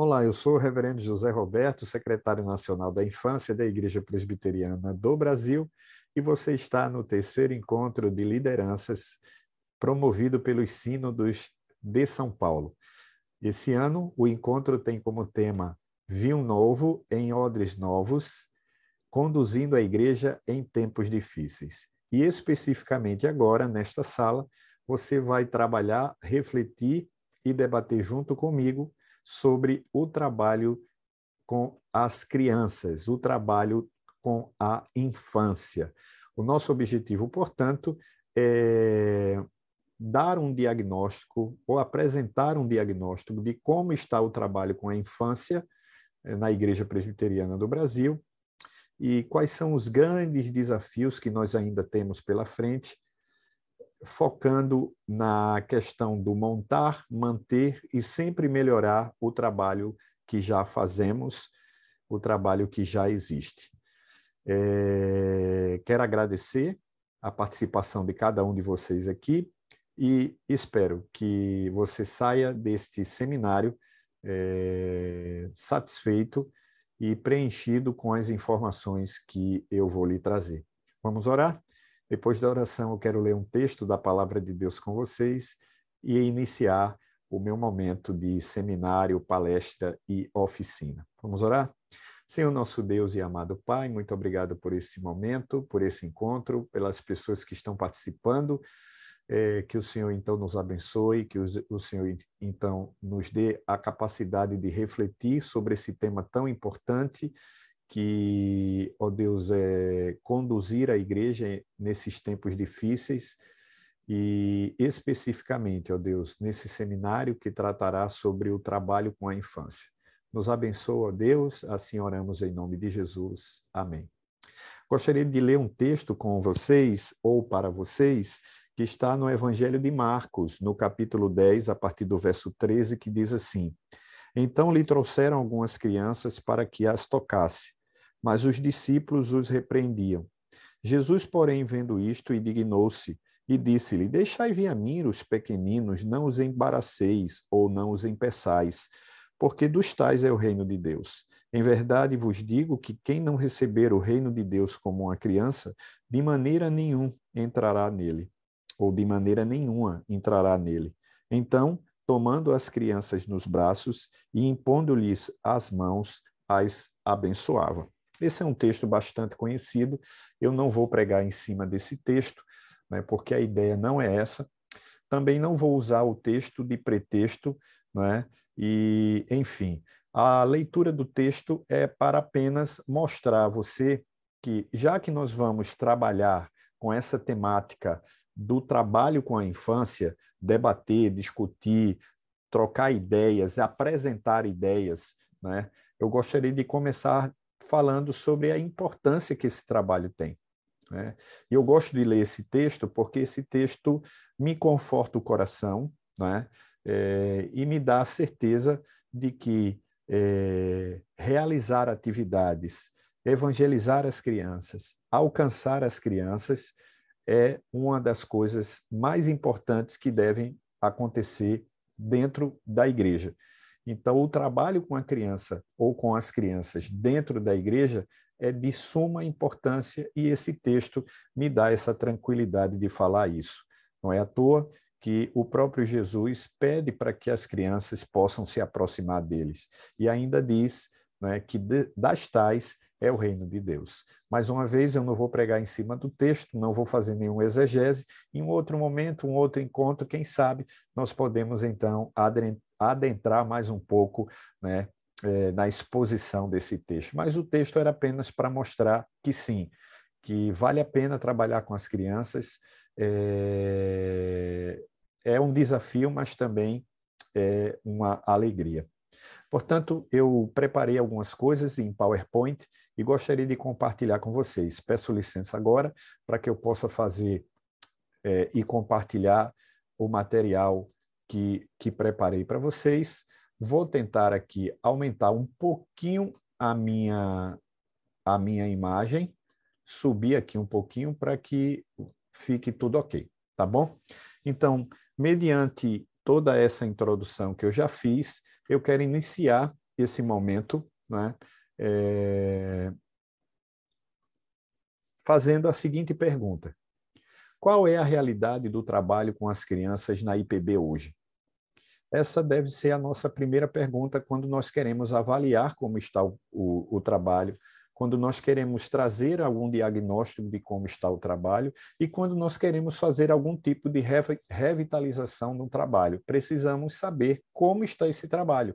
Olá, eu sou o Reverendo José Roberto, secretário nacional da Infância da Igreja Presbiteriana do Brasil, e você está no terceiro encontro de lideranças promovido pelos Sínodos de São Paulo. Esse ano, o encontro tem como tema Vinho Novo em Odres Novos, conduzindo a igreja em tempos difíceis. E especificamente agora, nesta sala, você vai trabalhar, refletir e debater junto comigo sobre o trabalho com as crianças, o trabalho com a infância. O nosso objetivo, portanto, é dar um diagnóstico ou apresentar um diagnóstico de como está o trabalho com a infância eh, na Igreja Presbiteriana do Brasil e quais são os grandes desafios que nós ainda temos pela frente focando na questão do montar, manter e sempre melhorar o trabalho que já fazemos, o trabalho que já existe. É, quero agradecer a participação de cada um de vocês aqui e espero que você saia deste seminário é, satisfeito e preenchido com as informações que eu vou lhe trazer. Vamos orar? Depois da oração, eu quero ler um texto da palavra de Deus com vocês e iniciar o meu momento de seminário, palestra e oficina. Vamos orar? Senhor nosso Deus e amado Pai, muito obrigado por esse momento, por esse encontro, pelas pessoas que estão participando. É, que o Senhor então nos abençoe, que o Senhor então nos dê a capacidade de refletir sobre esse tema tão importante que, ó Deus, é conduzir a igreja nesses tempos difíceis e especificamente, ó Deus, nesse seminário que tratará sobre o trabalho com a infância. Nos abençoa, Deus, assim oramos em nome de Jesus. Amém. Gostaria de ler um texto com vocês ou para vocês que está no Evangelho de Marcos, no capítulo 10, a partir do verso 13, que diz assim: Então lhe trouxeram algumas crianças para que as tocasse mas os discípulos os repreendiam. Jesus, porém, vendo isto, indignou-se e disse-lhe: Deixai vir a mim os pequeninos, não os embaraceis ou não os empeçais, porque dos tais é o reino de Deus. Em verdade vos digo que quem não receber o reino de Deus como uma criança, de maneira nenhuma entrará nele, ou de maneira nenhuma entrará nele. Então, tomando as crianças nos braços e impondo-lhes as mãos, as abençoava. Esse é um texto bastante conhecido, eu não vou pregar em cima desse texto, né, porque a ideia não é essa. Também não vou usar o texto de pretexto, né, e, enfim, a leitura do texto é para apenas mostrar a você que, já que nós vamos trabalhar com essa temática do trabalho com a infância, debater, discutir, trocar ideias, apresentar ideias, né? eu gostaria de começar falando sobre a importância que esse trabalho tem. Né? E eu gosto de ler esse texto porque esse texto me conforta o coração né? É, e me dá a certeza de que é, realizar atividades, evangelizar as crianças, alcançar as crianças é uma das coisas mais importantes que devem acontecer dentro da igreja. Então, o trabalho com a criança ou com as crianças dentro da igreja é de suma importância e esse texto me dá essa tranquilidade de falar isso. Não é à toa que o próprio Jesus pede para que as crianças possam se aproximar deles. E ainda diz né, que de, das tais é o reino de Deus. Mais uma vez, eu não vou pregar em cima do texto, não vou fazer nenhum exegese. Em um outro momento, um outro encontro, quem sabe, nós podemos então adentrar mais um pouco né, é, na exposição desse texto. Mas o texto era apenas para mostrar que sim, que vale a pena trabalhar com as crianças. É, é um desafio, mas também é uma alegria. Portanto, eu preparei algumas coisas em PowerPoint e gostaria de compartilhar com vocês. Peço licença agora para que eu possa fazer é, e compartilhar o material que, que preparei para vocês. Vou tentar aqui aumentar um pouquinho a minha, a minha imagem, subir aqui um pouquinho para que fique tudo ok, tá bom? Então, mediante toda essa introdução que eu já fiz, eu quero iniciar esse momento, né? É... Fazendo a seguinte pergunta: Qual é a realidade do trabalho com as crianças na IPB hoje? Essa deve ser a nossa primeira pergunta quando nós queremos avaliar como está o, o, o trabalho, quando nós queremos trazer algum diagnóstico de como está o trabalho e quando nós queremos fazer algum tipo de revitalização no trabalho. Precisamos saber como está esse trabalho.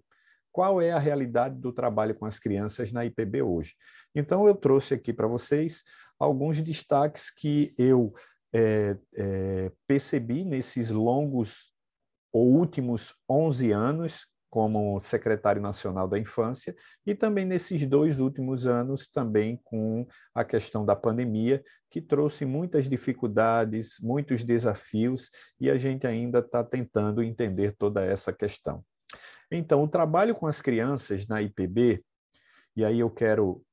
Qual é a realidade do trabalho com as crianças na IPB hoje? Então, eu trouxe aqui para vocês alguns destaques que eu é, é, percebi nesses longos ou últimos 11 anos como secretário nacional da infância e também nesses dois últimos anos também com a questão da pandemia que trouxe muitas dificuldades, muitos desafios e a gente ainda está tentando entender toda essa questão. Então, o trabalho com as crianças na IPB e aí eu quero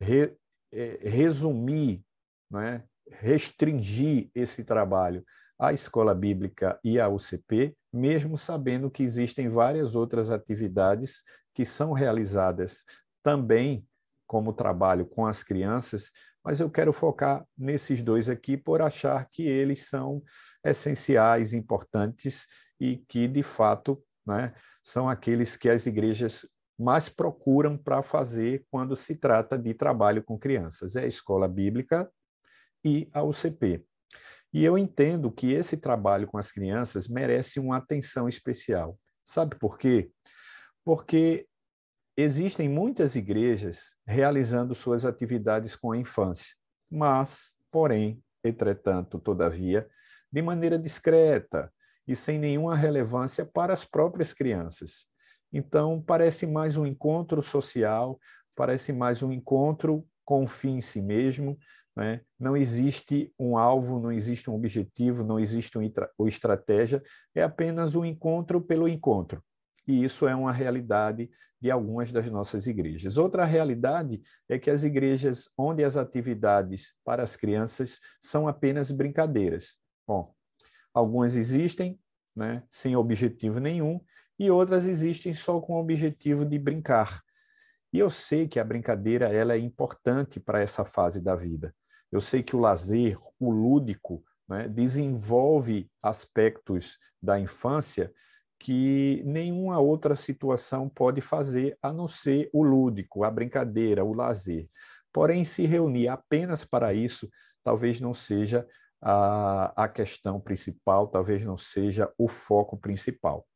re, eh, resumir, né, restringir esse trabalho a escola bíblica e a UCP, mesmo sabendo que existem várias outras atividades que são realizadas também como trabalho com as crianças, mas eu quero focar nesses dois aqui por achar que eles são essenciais, importantes e que, de fato, né, são aqueles que as igrejas mais procuram para fazer quando se trata de trabalho com crianças: é a escola bíblica e a UCP. E eu entendo que esse trabalho com as crianças merece uma atenção especial. Sabe por quê? Porque existem muitas igrejas realizando suas atividades com a infância, mas, porém, entretanto, todavia, de maneira discreta e sem nenhuma relevância para as próprias crianças. Então, parece mais um encontro social, parece mais um encontro com o fim em si mesmo, né? Não existe um alvo, não existe um objetivo, não existe uma estratégia, é apenas um encontro pelo encontro. E isso é uma realidade de algumas das nossas igrejas. Outra realidade é que as igrejas onde as atividades para as crianças são apenas brincadeiras. Bom, algumas existem, né, sem objetivo nenhum, e outras existem só com o objetivo de brincar. E eu sei que a brincadeira ela é importante para essa fase da vida. Eu sei que o lazer, o lúdico, né, desenvolve aspectos da infância que nenhuma outra situação pode fazer a não ser o lúdico, a brincadeira, o lazer. Porém, se reunir apenas para isso talvez não seja a, a questão principal, talvez não seja o foco principal.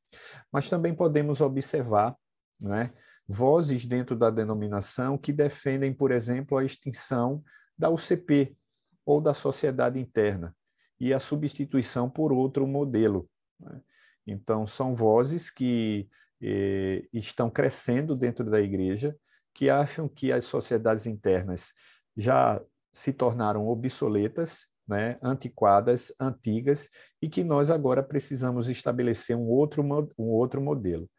Mas também podemos observar né, vozes dentro da denominação que defendem, por exemplo, a extinção da UCP ou da sociedade interna e a substituição por outro modelo. Né? Então, são vozes que eh, estão crescendo dentro da igreja, que acham que as sociedades internas já se tornaram obsoletas, né, antiquadas, antigas, e que nós agora precisamos estabelecer um outro, um outro modelo.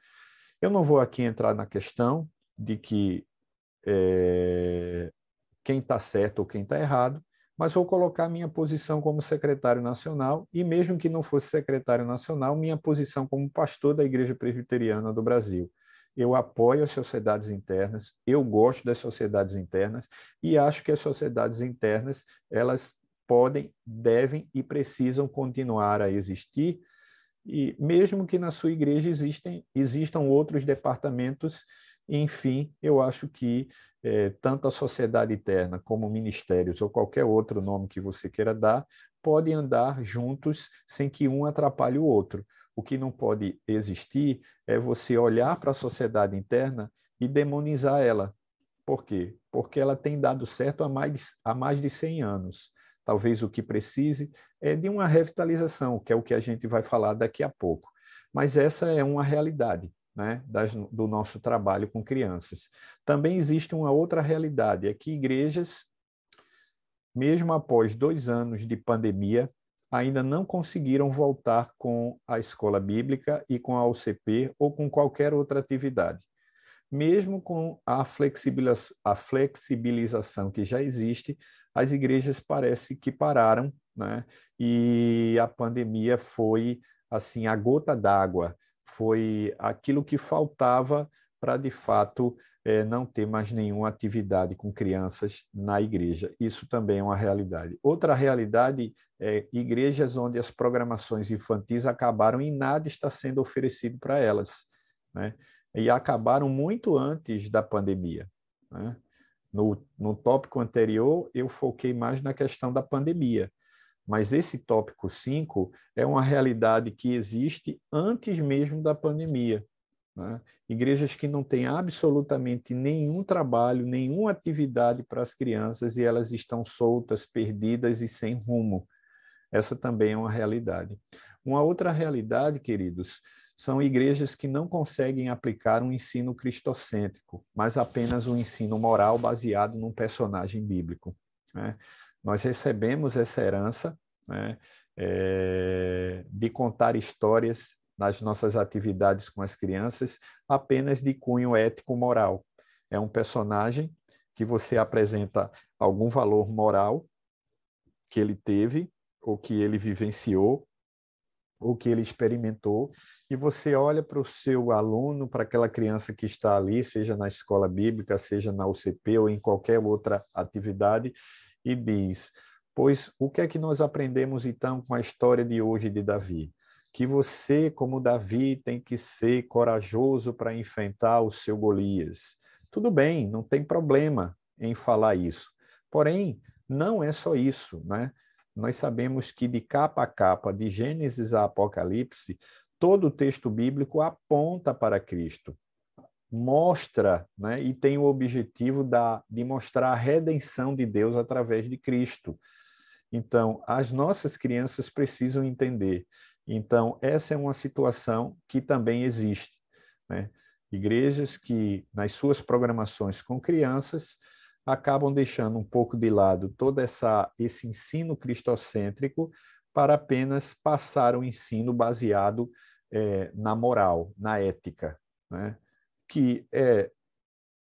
Eu não vou aqui entrar na questão de que é, quem está certo ou quem está errado, mas vou colocar minha posição como secretário nacional e, mesmo que não fosse secretário nacional, minha posição como pastor da Igreja Presbiteriana do Brasil. Eu apoio as sociedades internas, eu gosto das sociedades internas e acho que as sociedades internas elas podem, devem e precisam continuar a existir. E mesmo que na sua igreja existem, existam outros departamentos enfim, eu acho que é, tanto a sociedade interna como ministérios ou qualquer outro nome que você queira dar, podem andar juntos sem que um atrapalhe o outro. O que não pode existir é você olhar para a sociedade interna e demonizar ela. Por quê? Porque ela tem dado certo há mais, há mais de 100 anos. Talvez o que precise é de uma revitalização, que é o que a gente vai falar daqui a pouco. Mas essa é uma realidade né, das, do nosso trabalho com crianças. Também existe uma outra realidade, é que igrejas, mesmo após dois anos de pandemia, ainda não conseguiram voltar com a escola bíblica e com a UCP ou com qualquer outra atividade. Mesmo com a, flexibilização, a flexibilização que já existe, as igrejas parece que pararam, né? E a pandemia foi assim a gota d'água foi aquilo que faltava para, de fato, é, não ter mais nenhuma atividade com crianças na igreja. Isso também é uma realidade. Outra realidade é igrejas onde as programações infantis acabaram e nada está sendo oferecido para elas. Né? E acabaram muito antes da pandemia. Né? No, no tópico anterior, eu foquei mais na questão da pandemia. Mas esse tópico 5 é uma realidade que existe antes mesmo da pandemia. Né? Igrejas que não têm absolutamente nenhum trabalho, nenhuma atividade para as crianças e elas estão soltas, perdidas e sem rumo. Essa também é uma realidade. Uma outra realidade, queridos, são igrejas que não conseguem aplicar um ensino cristocêntrico, mas apenas um ensino moral baseado num personagem bíblico. Né? Nós recebemos essa herança né, é, de contar histórias nas nossas atividades com as crianças apenas de cunho ético-moral. É um personagem que você apresenta algum valor moral que ele teve, ou que ele vivenciou, ou que ele experimentou, e você olha para o seu aluno, para aquela criança que está ali, seja na escola bíblica, seja na UCP ou em qualquer outra atividade, e diz: Pois o que é que nós aprendemos então com a história de hoje de Davi? Que você, como Davi, tem que ser corajoso para enfrentar o seu Golias. Tudo bem, não tem problema em falar isso. Porém, não é só isso, né? Nós sabemos que de capa a capa, de Gênesis a Apocalipse, todo o texto bíblico aponta para Cristo mostra né, e tem o objetivo da, de mostrar a redenção de Deus através de Cristo. Então, as nossas crianças precisam entender. Então, essa é uma situação que também existe. Né? Igrejas que, nas suas programações com crianças, acabam deixando um pouco de lado todo essa, esse ensino cristocêntrico para apenas passar o um ensino baseado eh, na moral, na ética. Né? que é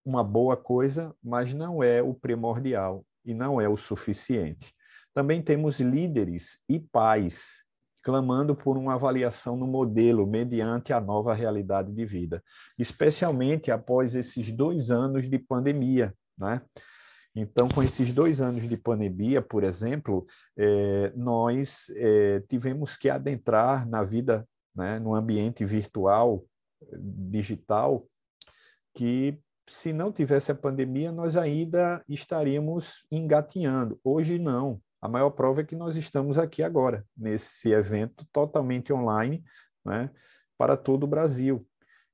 uma boa coisa, mas não é o primordial e não é o suficiente. Também temos líderes e pais clamando por uma avaliação no modelo mediante a nova realidade de vida, especialmente após esses dois anos de pandemia, né? Então, com esses dois anos de pandemia, por exemplo, eh, nós eh, tivemos que adentrar na vida, né, no ambiente virtual, digital, que se não tivesse a pandemia, nós ainda estaríamos engatinhando. Hoje não. A maior prova é que nós estamos aqui agora, nesse evento totalmente online, né, para todo o Brasil.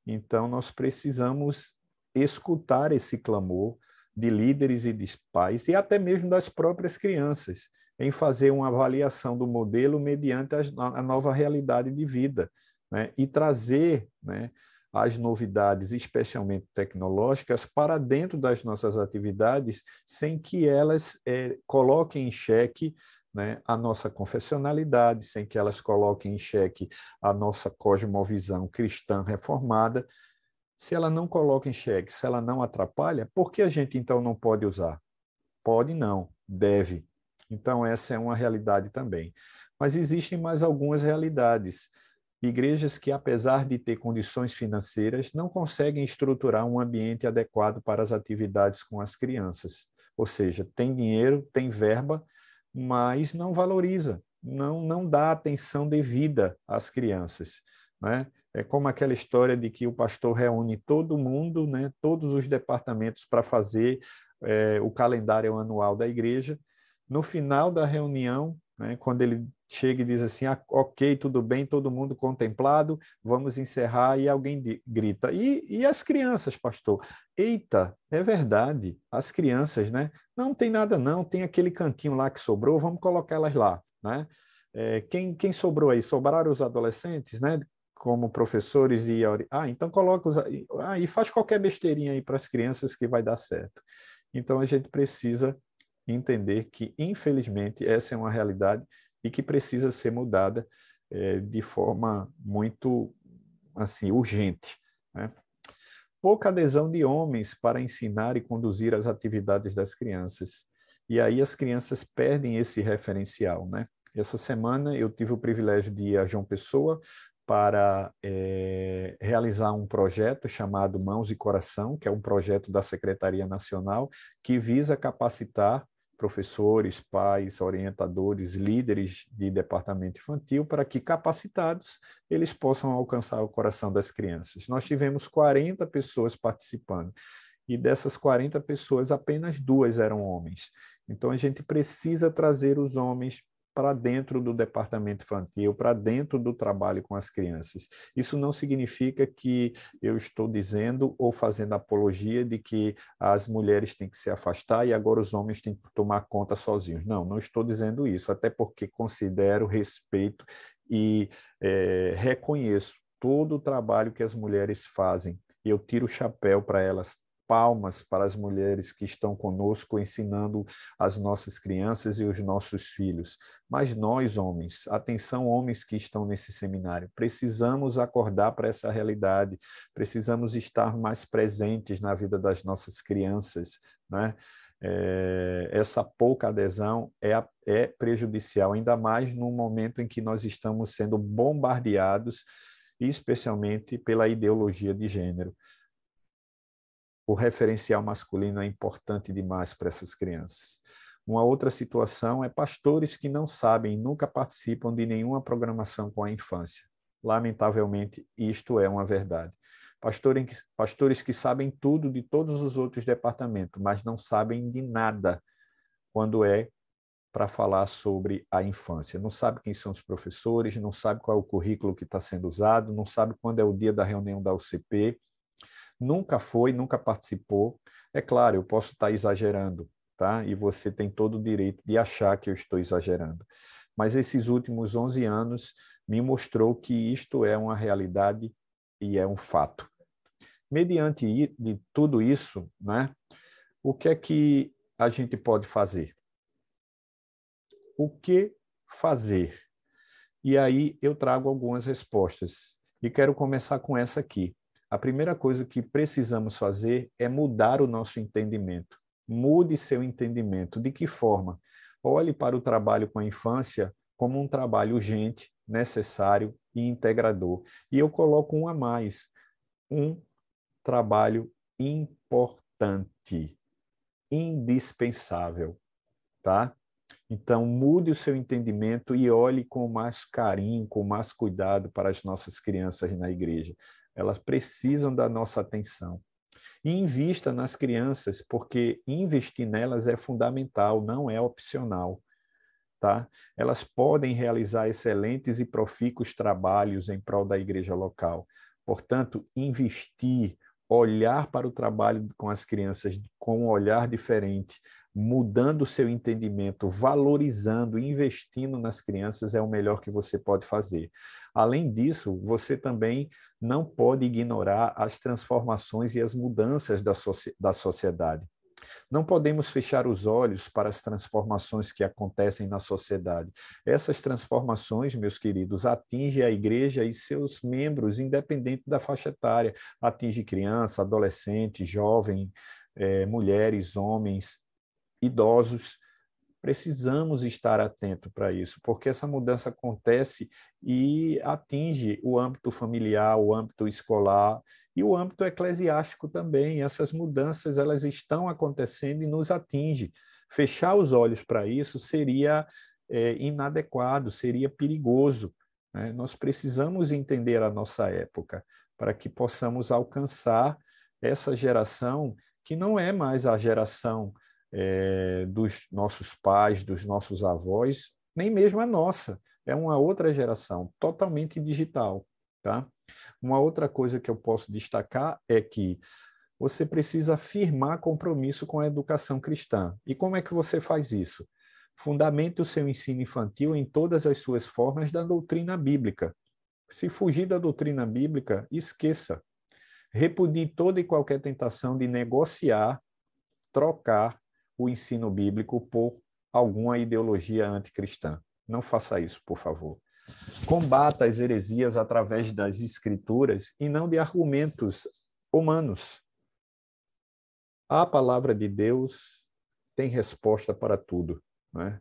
Então, nós precisamos escutar esse clamor de líderes e de pais, e até mesmo das próprias crianças, em fazer uma avaliação do modelo mediante a nova realidade de vida, né, e trazer. Né, as novidades, especialmente tecnológicas, para dentro das nossas atividades, sem que elas é, coloquem em xeque né, a nossa confessionalidade, sem que elas coloquem em xeque a nossa cosmovisão cristã reformada. Se ela não coloca em xeque, se ela não atrapalha, por que a gente então não pode usar? Pode não, deve. Então, essa é uma realidade também. Mas existem mais algumas realidades igrejas que, apesar de ter condições financeiras, não conseguem estruturar um ambiente adequado para as atividades com as crianças. Ou seja, tem dinheiro, tem verba, mas não valoriza, não, não dá atenção devida às crianças. Né? É como aquela história de que o pastor reúne todo mundo, né, todos os departamentos para fazer é, o calendário anual da igreja. No final da reunião, né, quando ele chega e diz assim: ah, ok, tudo bem, todo mundo contemplado, vamos encerrar, e alguém grita. E, e as crianças, pastor? Eita, é verdade, as crianças, né? Não tem nada, não, tem aquele cantinho lá que sobrou, vamos colocar elas lá, né? É, quem, quem sobrou aí? Sobraram os adolescentes, né? Como professores e. Ah, então coloca os. Ah, e faz qualquer besteirinha aí para as crianças que vai dar certo. Então a gente precisa entender que, infelizmente, essa é uma realidade e que precisa ser mudada é, de forma muito assim urgente. Né? Pouca adesão de homens para ensinar e conduzir as atividades das crianças. E aí as crianças perdem esse referencial, né? Essa semana eu tive o privilégio de ir a João Pessoa para é, realizar um projeto chamado Mãos e Coração, que é um projeto da Secretaria Nacional que visa capacitar professores, pais, orientadores, líderes de departamento infantil, para que capacitados eles possam alcançar o coração das crianças. Nós tivemos 40 pessoas participando e dessas 40 pessoas apenas duas eram homens. Então a gente precisa trazer os homens para dentro do departamento infantil, para dentro do trabalho com as crianças. Isso não significa que eu estou dizendo ou fazendo apologia de que as mulheres têm que se afastar e agora os homens têm que tomar conta sozinhos. Não, não estou dizendo isso, até porque considero, respeito e é, reconheço todo o trabalho que as mulheres fazem. Eu tiro o chapéu para elas palmas para as mulheres que estão conosco ensinando as nossas crianças e os nossos filhos. Mas nós, homens, atenção, homens que estão nesse seminário, precisamos acordar para essa realidade, precisamos estar mais presentes na vida das nossas crianças, né? É, essa pouca adesão é, é prejudicial, ainda mais no momento em que nós estamos sendo bombardeados, especialmente pela ideologia de gênero o referencial masculino é importante demais para essas crianças. Uma outra situação é pastores que não sabem, nunca participam de nenhuma programação com a infância. Lamentavelmente, isto é uma verdade. Pastores que sabem tudo de todos os outros departamentos, mas não sabem de nada quando é para falar sobre a infância. Não sabe quem são os professores, não sabe qual é o currículo que está sendo usado, não sabe quando é o dia da reunião da UCP, nunca foi, nunca participou. É claro, eu posso estar exagerando, tá? E você tem todo o direito de achar que eu estou exagerando. Mas esses últimos 11 anos me mostrou que isto é uma realidade e é um fato. Mediante de tudo isso, né? O que é que a gente pode fazer? O que fazer? E aí eu trago algumas respostas e quero começar com essa aqui a primeira coisa que precisamos fazer é mudar o nosso entendimento. Mude seu entendimento. De que forma? Olhe para o trabalho com a infância como um trabalho urgente, necessário e integrador. E eu coloco um a mais: um trabalho importante, indispensável, tá? Então, mude o seu entendimento e olhe com mais carinho, com mais cuidado para as nossas crianças na igreja elas precisam da nossa atenção. E invista nas crianças, porque investir nelas é fundamental, não é opcional. Tá? Elas podem realizar excelentes e profícuos trabalhos em prol da igreja local. Portanto, investir, olhar para o trabalho com as crianças com um olhar diferente, mudando o seu entendimento, valorizando, investindo nas crianças é o melhor que você pode fazer. Além disso, você também não pode ignorar as transformações e as mudanças da, da sociedade. Não podemos fechar os olhos para as transformações que acontecem na sociedade. Essas transformações, meus queridos, atingem a igreja e seus membros, independente da faixa etária. Atinge criança, adolescente, jovem, eh, mulheres, homens, idosos. Precisamos estar atento para isso, porque essa mudança acontece e atinge o âmbito familiar, o âmbito escolar e o âmbito eclesiástico também. Essas mudanças elas estão acontecendo e nos atinge. Fechar os olhos para isso seria é, inadequado, seria perigoso. Né? Nós precisamos entender a nossa época para que possamos alcançar essa geração que não é mais a geração é, dos nossos pais, dos nossos avós, nem mesmo a nossa. É uma outra geração totalmente digital. Tá? Uma outra coisa que eu posso destacar é que você precisa firmar compromisso com a educação cristã. E como é que você faz isso? Fundamente o seu ensino infantil em todas as suas formas da doutrina bíblica. Se fugir da doutrina bíblica, esqueça. Repudie toda e qualquer tentação de negociar, trocar, o ensino bíblico por alguma ideologia anticristã. Não faça isso, por favor. Combata as heresias através das escrituras e não de argumentos humanos. A palavra de Deus tem resposta para tudo, né?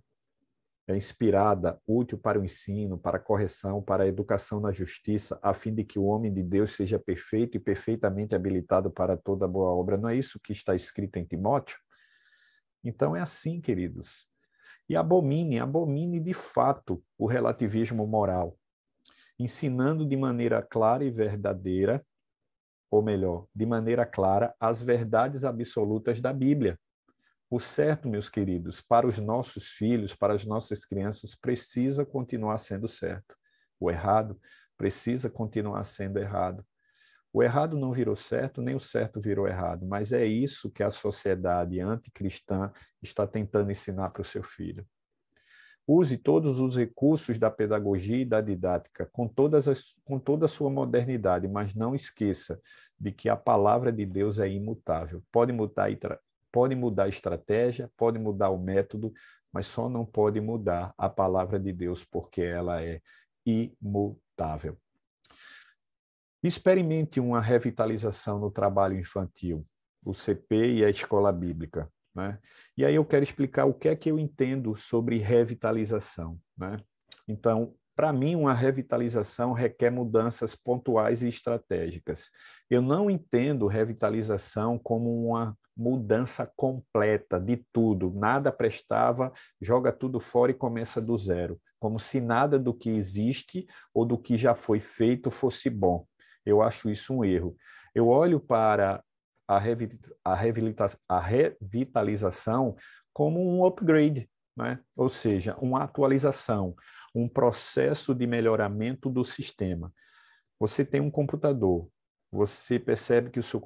É inspirada, útil para o ensino, para a correção, para a educação na justiça, a fim de que o homem de Deus seja perfeito e perfeitamente habilitado para toda boa obra. Não é isso que está escrito em Timóteo? Então é assim, queridos. E abomine, abomine de fato o relativismo moral, ensinando de maneira clara e verdadeira, ou melhor, de maneira clara, as verdades absolutas da Bíblia. O certo, meus queridos, para os nossos filhos, para as nossas crianças, precisa continuar sendo certo. O errado precisa continuar sendo errado. O errado não virou certo, nem o certo virou errado, mas é isso que a sociedade anticristã está tentando ensinar para o seu filho. Use todos os recursos da pedagogia e da didática com, todas as, com toda a sua modernidade, mas não esqueça de que a palavra de Deus é imutável. Pode mudar, pode mudar a estratégia, pode mudar o método, mas só não pode mudar a palavra de Deus, porque ela é imutável. Experimente uma revitalização no trabalho infantil, o CP e a escola bíblica. Né? E aí eu quero explicar o que é que eu entendo sobre revitalização. Né? Então, para mim, uma revitalização requer mudanças pontuais e estratégicas. Eu não entendo revitalização como uma mudança completa de tudo. Nada prestava, joga tudo fora e começa do zero, como se nada do que existe ou do que já foi feito fosse bom. Eu acho isso um erro. Eu olho para a, a revitalização como um upgrade, né? ou seja, uma atualização, um processo de melhoramento do sistema. Você tem um computador, você percebe que o seu,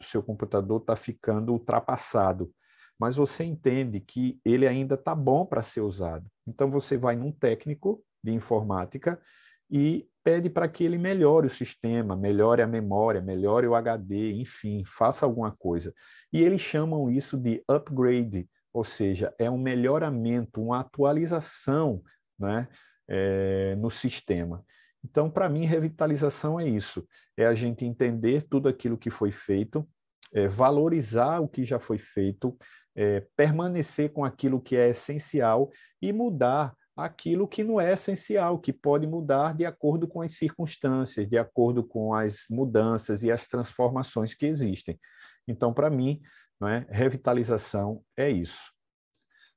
seu computador está ficando ultrapassado, mas você entende que ele ainda está bom para ser usado. Então você vai num técnico de informática e pede para que ele melhore o sistema, melhore a memória, melhore o HD, enfim, faça alguma coisa. E eles chamam isso de upgrade, ou seja, é um melhoramento, uma atualização né, é, no sistema. Então, para mim, revitalização é isso: é a gente entender tudo aquilo que foi feito, é, valorizar o que já foi feito, é, permanecer com aquilo que é essencial e mudar aquilo que não é essencial, que pode mudar de acordo com as circunstâncias, de acordo com as mudanças e as transformações que existem. Então, para mim, é, revitalização é isso.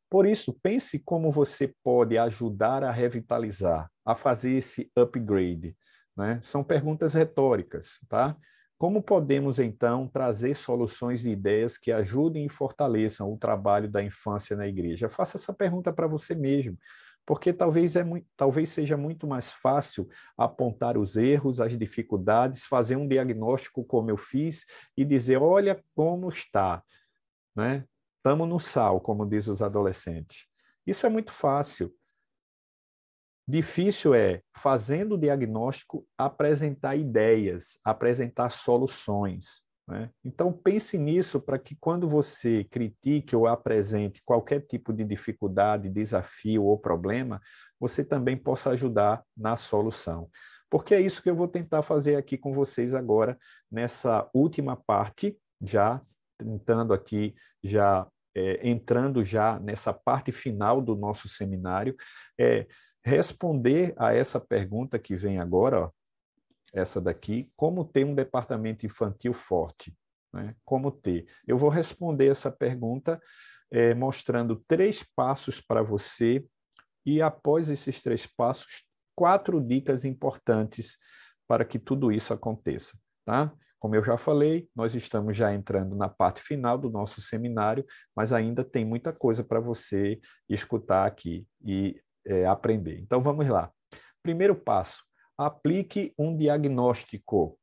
Por isso, pense como você pode ajudar a revitalizar, a fazer esse upgrade. Né? São perguntas retóricas, tá? Como podemos, então, trazer soluções e ideias que ajudem e fortaleçam o trabalho da infância na igreja? Faça essa pergunta para você mesmo porque talvez, é muito, talvez seja muito mais fácil apontar os erros, as dificuldades, fazer um diagnóstico como eu fiz e dizer: olha como está, né? Estamos no sal, como diz os adolescentes. Isso é muito fácil. Difícil é, fazendo o diagnóstico, apresentar ideias, apresentar soluções. Né? Então, pense nisso para que quando você critique ou apresente qualquer tipo de dificuldade, desafio ou problema, você também possa ajudar na solução. Porque é isso que eu vou tentar fazer aqui com vocês agora, nessa última parte, já tentando aqui, já é, entrando já nessa parte final do nosso seminário, é responder a essa pergunta que vem agora, ó, essa daqui, como ter um departamento infantil forte, né? como ter. Eu vou responder essa pergunta é, mostrando três passos para você e após esses três passos, quatro dicas importantes para que tudo isso aconteça, tá? Como eu já falei, nós estamos já entrando na parte final do nosso seminário, mas ainda tem muita coisa para você escutar aqui e é, aprender. Então vamos lá. Primeiro passo: aplique um diagnóstico.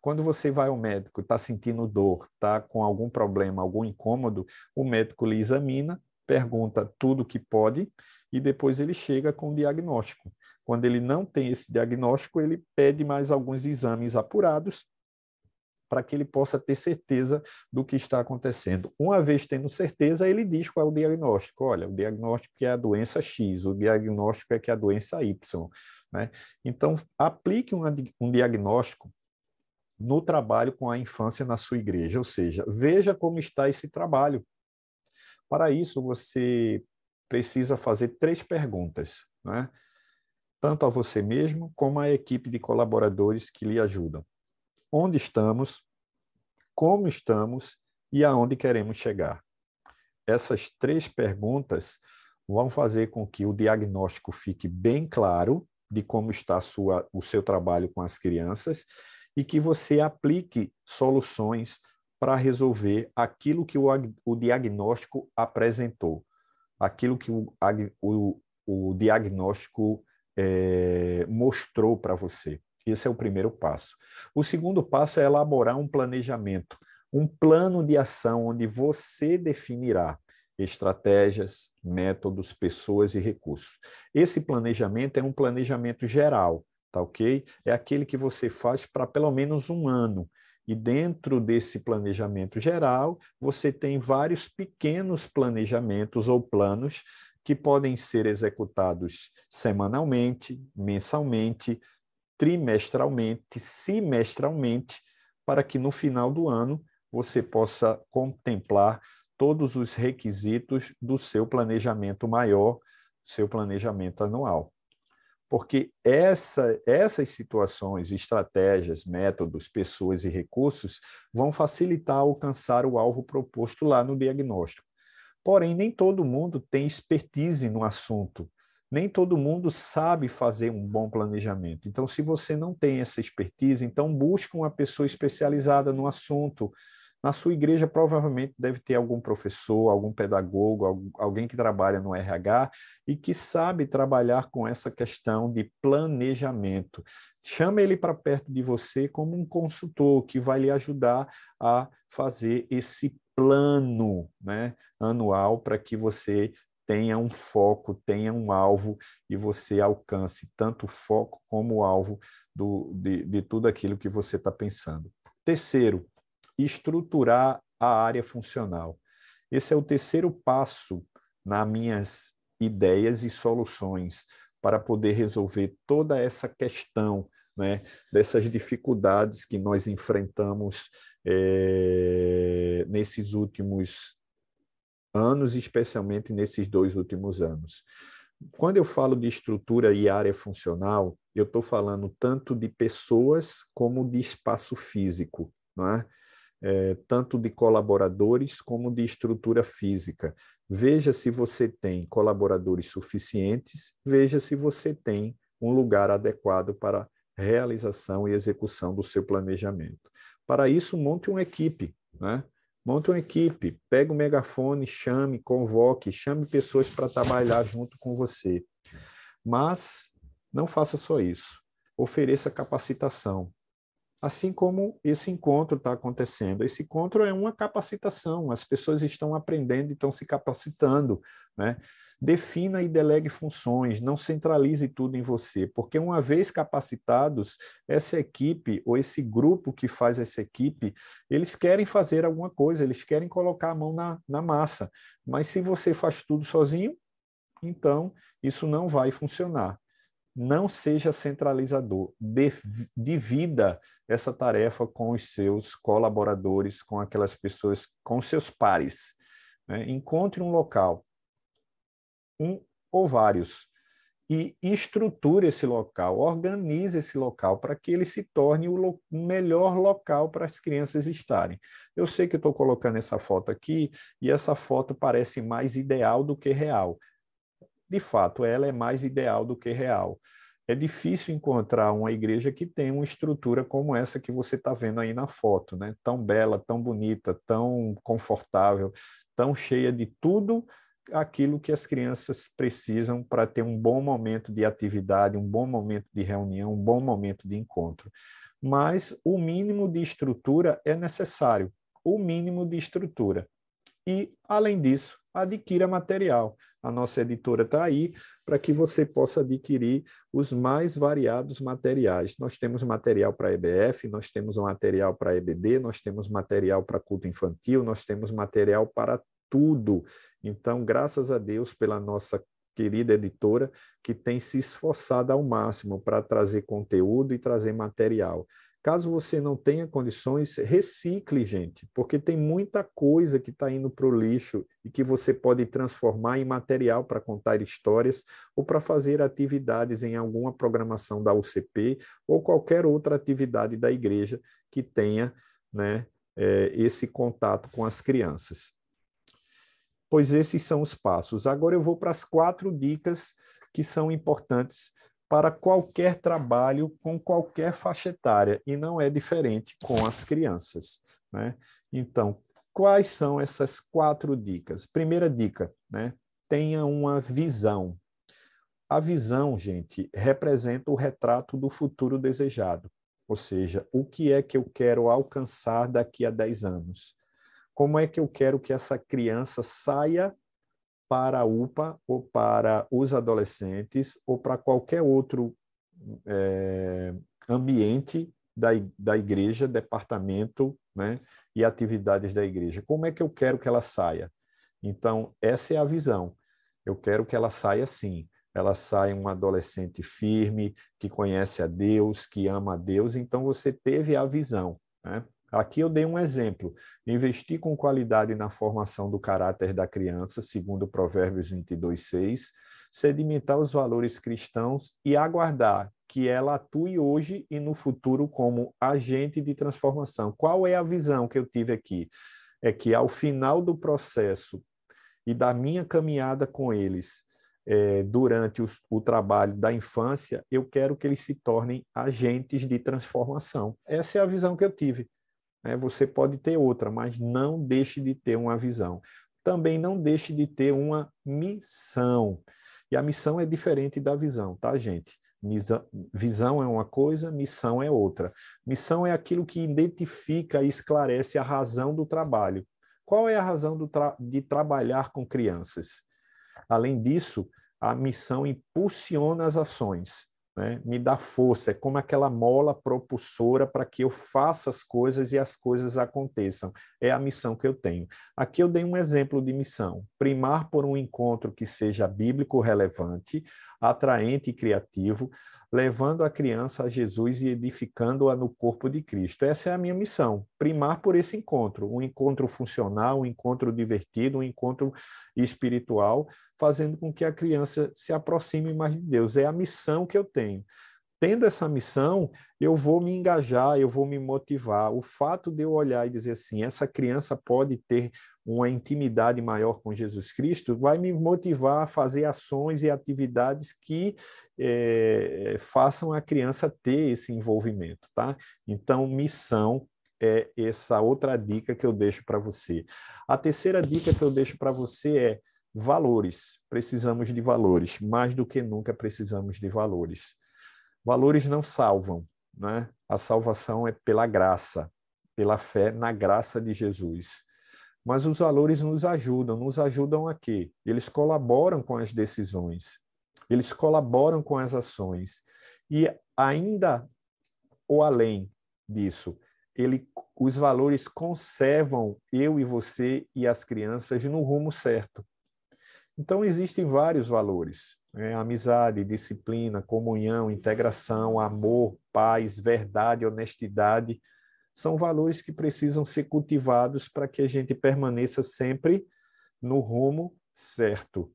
Quando você vai ao médico, está sentindo dor, está com algum problema, algum incômodo, o médico lhe examina, pergunta tudo que pode e depois ele chega com o diagnóstico. Quando ele não tem esse diagnóstico, ele pede mais alguns exames apurados para que ele possa ter certeza do que está acontecendo. Uma vez tendo certeza, ele diz qual é o diagnóstico. Olha, o diagnóstico é a doença X, o diagnóstico é que é a doença Y. Né? Então, aplique um, um diagnóstico no trabalho com a infância na sua igreja, ou seja, veja como está esse trabalho. Para isso, você precisa fazer três perguntas, né? tanto a você mesmo como à equipe de colaboradores que lhe ajudam. Onde estamos, como estamos e aonde queremos chegar? Essas três perguntas vão fazer com que o diagnóstico fique bem claro de como está sua, o seu trabalho com as crianças e que você aplique soluções para resolver aquilo que o, o, diagnóstico apresentou, aquilo que o, o, o diagnóstico é, mostrou para você. Esse é o primeiro passo. O segundo passo é elaborar um planejamento, um plano de ação onde você definirá estratégias, métodos, pessoas e recursos. Esse planejamento é um planejamento geral, tá ok? É aquele que você faz para pelo menos um ano. E dentro desse planejamento geral, você tem vários pequenos planejamentos ou planos que podem ser executados semanalmente, mensalmente, trimestralmente, semestralmente, para que no final do ano você possa contemplar todos os requisitos do seu planejamento maior, seu planejamento anual. Porque essa, essas situações, estratégias, métodos, pessoas e recursos vão facilitar alcançar o alvo proposto lá no diagnóstico. Porém, nem todo mundo tem expertise no assunto, nem todo mundo sabe fazer um bom planejamento. Então, se você não tem essa expertise, então busque uma pessoa especializada no assunto, na sua igreja, provavelmente deve ter algum professor, algum pedagogo, alguém que trabalha no RH e que sabe trabalhar com essa questão de planejamento. Chama ele para perto de você como um consultor que vai lhe ajudar a fazer esse plano né, anual para que você tenha um foco, tenha um alvo e você alcance tanto o foco como o alvo do, de, de tudo aquilo que você está pensando. Terceiro, e estruturar a área funcional. Esse é o terceiro passo nas minhas ideias e soluções para poder resolver toda essa questão né, dessas dificuldades que nós enfrentamos é, nesses últimos anos, especialmente nesses dois últimos anos. Quando eu falo de estrutura e área funcional, eu estou falando tanto de pessoas como de espaço físico. Não é? é, tanto de colaboradores como de estrutura física. Veja se você tem colaboradores suficientes, veja se você tem um lugar adequado para realização e execução do seu planejamento. Para isso, monte uma equipe, né? Monte uma equipe, pega o megafone, chame, convoque, chame pessoas para trabalhar junto com você. Mas não faça só isso. Ofereça capacitação, assim como esse encontro está acontecendo. Esse encontro é uma capacitação, as pessoas estão aprendendo e estão se capacitando. Né? Defina e delegue funções, não centralize tudo em você, porque uma vez capacitados, essa equipe ou esse grupo que faz essa equipe, eles querem fazer alguma coisa, eles querem colocar a mão na, na massa. Mas se você faz tudo sozinho, então isso não vai funcionar não seja centralizador, divida essa tarefa com os seus colaboradores, com aquelas pessoas, com seus pares. Né? Encontre um local, um ou vários, e estruture esse local, organize esse local para que ele se torne o lo melhor local para as crianças estarem. Eu sei que estou colocando essa foto aqui e essa foto parece mais ideal do que real de fato, ela é mais ideal do que real. É difícil encontrar uma igreja que tenha uma estrutura como essa que você está vendo aí na foto, né? Tão bela, tão bonita, tão confortável, tão cheia de tudo aquilo que as crianças precisam para ter um bom momento de atividade, um bom momento de reunião, um bom momento de encontro. Mas o mínimo de estrutura é necessário, o mínimo de estrutura. E, além disso, adquira material. A nossa editora está aí para que você possa adquirir os mais variados materiais. Nós temos material para EBF, nós temos material para EBD, nós temos material para culto infantil, nós temos material para tudo. Então, graças a Deus pela nossa querida editora que tem se esforçado ao máximo para trazer conteúdo e trazer material. Caso você não tenha condições, recicle, gente, porque tem muita coisa que está indo para o lixo e que você pode transformar em material para contar histórias ou para fazer atividades em alguma programação da UCP ou qualquer outra atividade da igreja que tenha né, é, esse contato com as crianças. Pois esses são os passos. Agora eu vou para as quatro dicas que são importantes para qualquer trabalho com qualquer faixa etária, e não é diferente com as crianças. Né? Então, quais são essas quatro dicas? Primeira dica, né? tenha uma visão. A visão, gente, representa o retrato do futuro desejado, ou seja, o que é que eu quero alcançar daqui a 10 anos? Como é que eu quero que essa criança saia para a UPA ou para os adolescentes ou para qualquer outro é, ambiente da, da igreja, departamento né, e atividades da igreja. Como é que eu quero que ela saia? Então, essa é a visão. Eu quero que ela saia assim. Ela saia uma adolescente firme, que conhece a Deus, que ama a Deus. Então, você teve a visão. Né? Aqui eu dei um exemplo. Investir com qualidade na formação do caráter da criança, segundo Provérbios 22, 6, sedimentar os valores cristãos e aguardar que ela atue hoje e no futuro como agente de transformação. Qual é a visão que eu tive aqui? É que ao final do processo e da minha caminhada com eles, é, durante o trabalho da infância, eu quero que eles se tornem agentes de transformação. Essa é a visão que eu tive. Né? Você pode ter outra, mas não deixe de ter uma visão. Também não deixe de ter uma missão. E a missão é diferente da visão, tá, gente? visão é uma coisa, missão é outra. Missão é aquilo que identifica e esclarece a razão do trabalho. Qual é a razão tra de trabalhar com crianças? Além disso, a missão impulsiona as ações. Né? Me dá força, é como aquela mola propulsora para que eu faça as coisas e as coisas aconteçam. É a missão que eu tenho. Aqui eu dei um exemplo de missão: primar por um encontro que seja bíblico relevante, atraente e criativo, levando a criança a Jesus e edificando-a no corpo de Cristo. Essa é a minha missão, primar por esse encontro, um encontro funcional, um encontro divertido, um encontro espiritual, fazendo com que a criança se aproxime mais de Deus. É a missão que eu tenho tendo essa missão, eu vou me engajar, eu vou me motivar. O fato de eu olhar e dizer assim, essa criança pode ter uma intimidade maior com Jesus Cristo, vai me motivar a fazer ações e atividades que é, façam a criança ter esse envolvimento, tá? Então, missão é essa outra dica que eu deixo para você. A terceira dica que eu deixo para você é valores. Precisamos de valores, mais do que nunca precisamos de valores. Valores não salvam, né? A salvação é pela graça, pela fé na graça de Jesus. Mas os valores nos ajudam, nos ajudam a quê? Eles colaboram com as decisões, eles colaboram com as ações. E ainda ou além disso, ele, os valores conservam eu e você e as crianças no rumo certo. Então, existem vários valores é, amizade, disciplina, comunhão, integração, amor, paz, verdade, honestidade, são valores que precisam ser cultivados para que a gente permaneça sempre no rumo certo.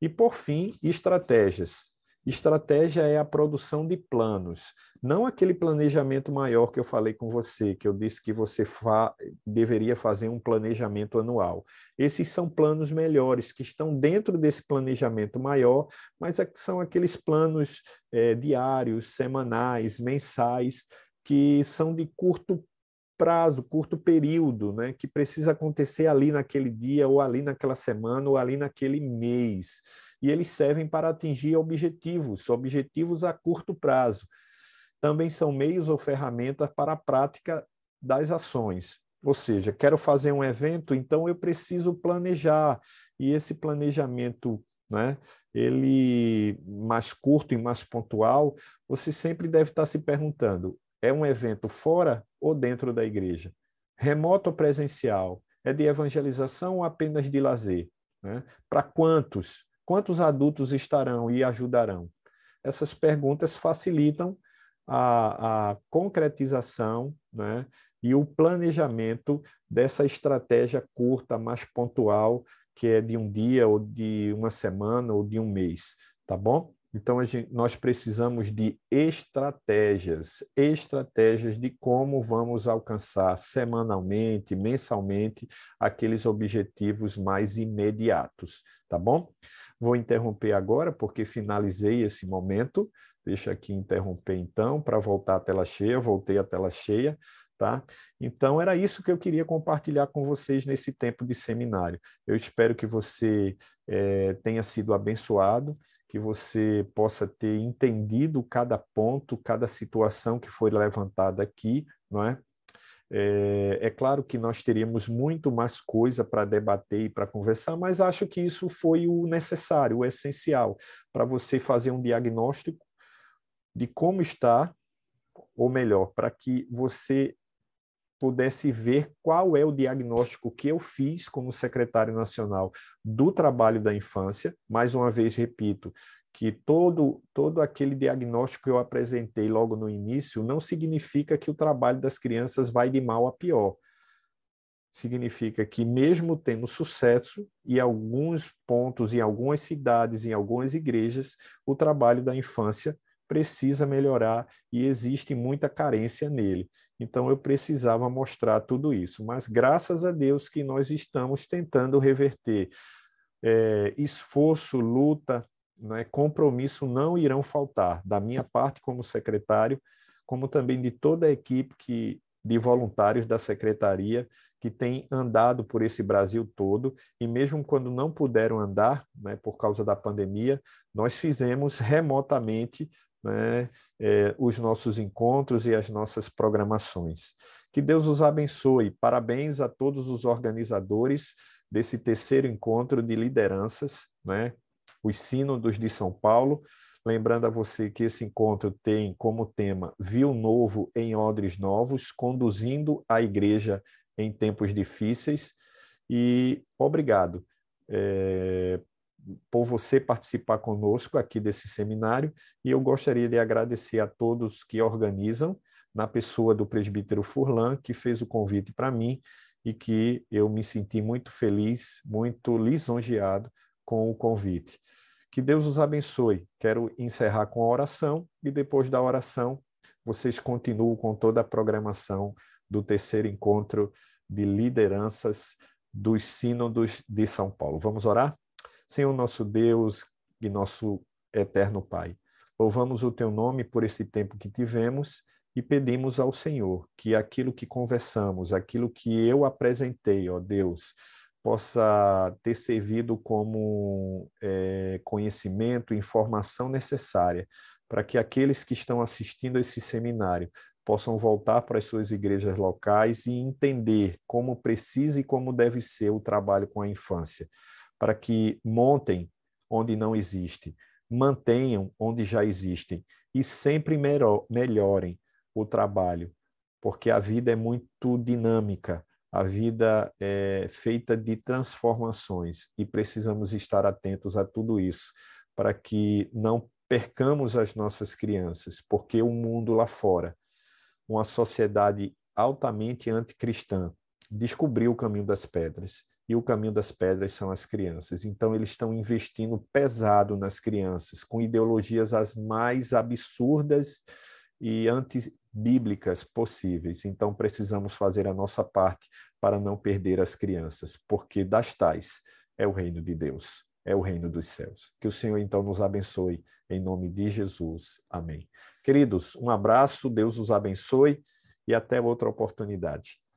E, por fim, estratégias. Estratégia é a produção de planos, não aquele planejamento maior que eu falei com você, que eu disse que você fa deveria fazer um planejamento anual. Esses são planos melhores, que estão dentro desse planejamento maior, mas é são aqueles planos é, diários, semanais, mensais, que são de curto prazo, curto período, né, que precisa acontecer ali naquele dia, ou ali naquela semana, ou ali naquele mês e eles servem para atingir objetivos, objetivos a curto prazo. Também são meios ou ferramentas para a prática das ações. Ou seja, quero fazer um evento, então eu preciso planejar. E esse planejamento, né, ele mais curto e mais pontual, você sempre deve estar se perguntando: é um evento fora ou dentro da igreja? Remoto ou presencial? É de evangelização ou apenas de lazer? Né? Para quantos? Quantos adultos estarão e ajudarão? Essas perguntas facilitam a, a concretização né, e o planejamento dessa estratégia curta, mais pontual, que é de um dia, ou de uma semana, ou de um mês, tá bom? Então, gente, nós precisamos de estratégias, estratégias de como vamos alcançar semanalmente, mensalmente, aqueles objetivos mais imediatos, tá bom? Vou interromper agora, porque finalizei esse momento. Deixa aqui interromper, então, para voltar à tela cheia. Voltei à tela cheia. Tá? Então, era isso que eu queria compartilhar com vocês nesse tempo de seminário. Eu espero que você é, tenha sido abençoado, que você possa ter entendido cada ponto, cada situação que foi levantada aqui, não é? É, é claro que nós teríamos muito mais coisa para debater e para conversar, mas acho que isso foi o necessário, o essencial, para você fazer um diagnóstico de como está, ou melhor, para que você pudesse ver qual é o diagnóstico que eu fiz como secretário nacional do trabalho da infância. Mais uma vez, repito, que todo, todo aquele diagnóstico que eu apresentei logo no início não significa que o trabalho das crianças vai de mal a pior. Significa que, mesmo tendo sucesso, em alguns pontos, em algumas cidades, em algumas igrejas, o trabalho da infância precisa melhorar e existe muita carência nele. Então eu precisava mostrar tudo isso, mas graças a Deus que nós estamos tentando reverter. É, esforço, luta, né, compromisso não irão faltar, da minha parte como secretário, como também de toda a equipe que, de voluntários da secretaria que tem andado por esse Brasil todo e mesmo quando não puderam andar, né, por causa da pandemia, nós fizemos remotamente né, é, os nossos encontros e as nossas programações. Que Deus os abençoe. Parabéns a todos os organizadores desse terceiro encontro de lideranças, né, os Sínodos de São Paulo. Lembrando a você que esse encontro tem como tema Viu Novo em Odres Novos, conduzindo a igreja em tempos difíceis. E obrigado é, por você participar conosco aqui desse seminário e eu gostaria de agradecer a todos que organizam, na pessoa do presbítero Furlan, que fez o convite para mim e que eu me senti muito feliz, muito lisonjeado com o convite. Que Deus os abençoe. Quero encerrar com a oração e depois da oração vocês continuam com toda a programação do terceiro encontro de lideranças dos sínodos de São Paulo. Vamos orar? Senhor nosso Deus e nosso eterno Pai, louvamos o teu nome por esse tempo que tivemos e pedimos ao Senhor que aquilo que conversamos, aquilo que eu apresentei, ó Deus, possa ter servido como é, conhecimento, informação necessária para que aqueles que estão assistindo a esse seminário possam voltar para as suas igrejas locais e entender como precisa e como deve ser o trabalho com a infância para que montem onde não existe, mantenham onde já existem e sempre melhorem o trabalho, porque a vida é muito dinâmica, a vida é feita de transformações e precisamos estar atentos a tudo isso para que não percamos as nossas crianças, porque o mundo lá fora, uma sociedade altamente anticristã, descobriu o caminho das pedras e o caminho das pedras são as crianças. Então, eles estão investindo pesado nas crianças, com ideologias as mais absurdas e antibíblicas possíveis. Então, precisamos fazer a nossa parte para não perder as crianças, porque das tais é o reino de Deus, é o reino dos céus. Que o Senhor, então, nos abençoe, em nome de Jesus. Amém. Queridos, um abraço, Deus os abençoe e até outra oportunidade.